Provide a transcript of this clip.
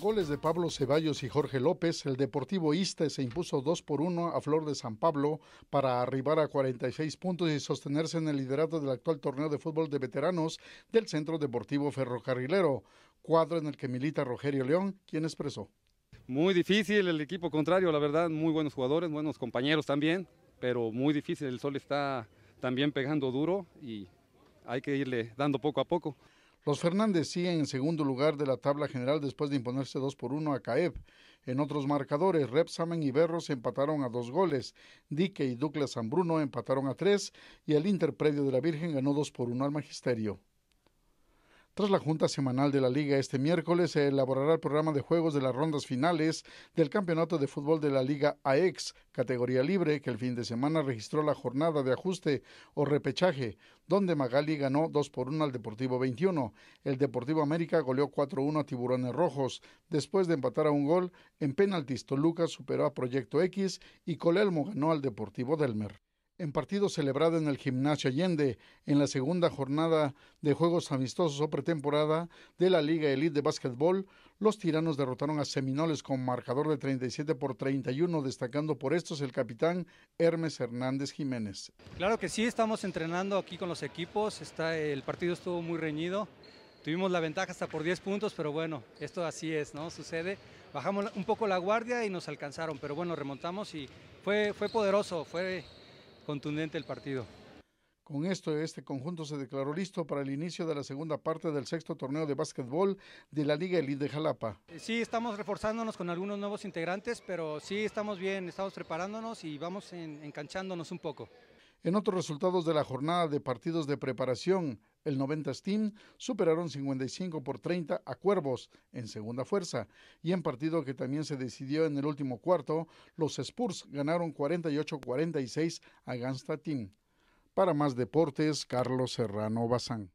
goles de Pablo Ceballos y Jorge López, el Deportivo Iste se impuso 2 por 1 a Flor de San Pablo para arribar a 46 puntos y sostenerse en el liderato del actual torneo de fútbol de veteranos del Centro Deportivo Ferrocarrilero, cuadro en el que milita Rogerio León, quien expresó. Muy difícil el equipo contrario, la verdad, muy buenos jugadores, buenos compañeros también, pero muy difícil, el sol está también pegando duro y hay que irle dando poco a poco. Los Fernández siguen en segundo lugar de la tabla general después de imponerse 2 por 1 a Caeb. En otros marcadores, Repsamen y Berros empataron a dos goles, Dique y Ducla San Bruno empataron a tres y el Interpredio de la Virgen ganó 2 por 1 al Magisterio. Tras la Junta Semanal de la Liga este miércoles se elaborará el programa de juegos de las rondas finales del Campeonato de Fútbol de la Liga AX, categoría libre, que el fin de semana registró la jornada de ajuste o repechaje, donde Magali ganó 2 por 1 al Deportivo 21. El Deportivo América goleó 4-1 a Tiburones Rojos. Después de empatar a un gol, en penaltis Toluca superó a Proyecto X y Colelmo ganó al Deportivo Delmer en partido celebrado en el Gimnasio Allende en la segunda jornada de juegos amistosos o pretemporada de la Liga Elite de Básquetbol, los tiranos derrotaron a Seminoles con marcador de 37 por 31, destacando por estos el capitán Hermes Hernández Jiménez. Claro que sí, estamos entrenando aquí con los equipos, el partido estuvo muy reñido, tuvimos la ventaja hasta por 10 puntos, pero bueno, esto así es, ¿no? Sucede. Bajamos un poco la guardia y nos alcanzaron, pero bueno, remontamos y fue, fue poderoso, fue contundente el partido. Con esto, este conjunto se declaró listo para el inicio de la segunda parte del sexto torneo de básquetbol de la Liga Elite de Jalapa. Eh, sí, estamos reforzándonos con algunos nuevos integrantes, pero sí estamos bien, estamos preparándonos y vamos enganchándonos un poco. En otros resultados de la jornada de partidos de preparación, el 90 Steam superaron 55 por 30 a Cuervos en segunda fuerza y en partido que también se decidió en el último cuarto, los Spurs ganaron 48-46 a Gansta Team. Para más deportes, Carlos Serrano Bazán.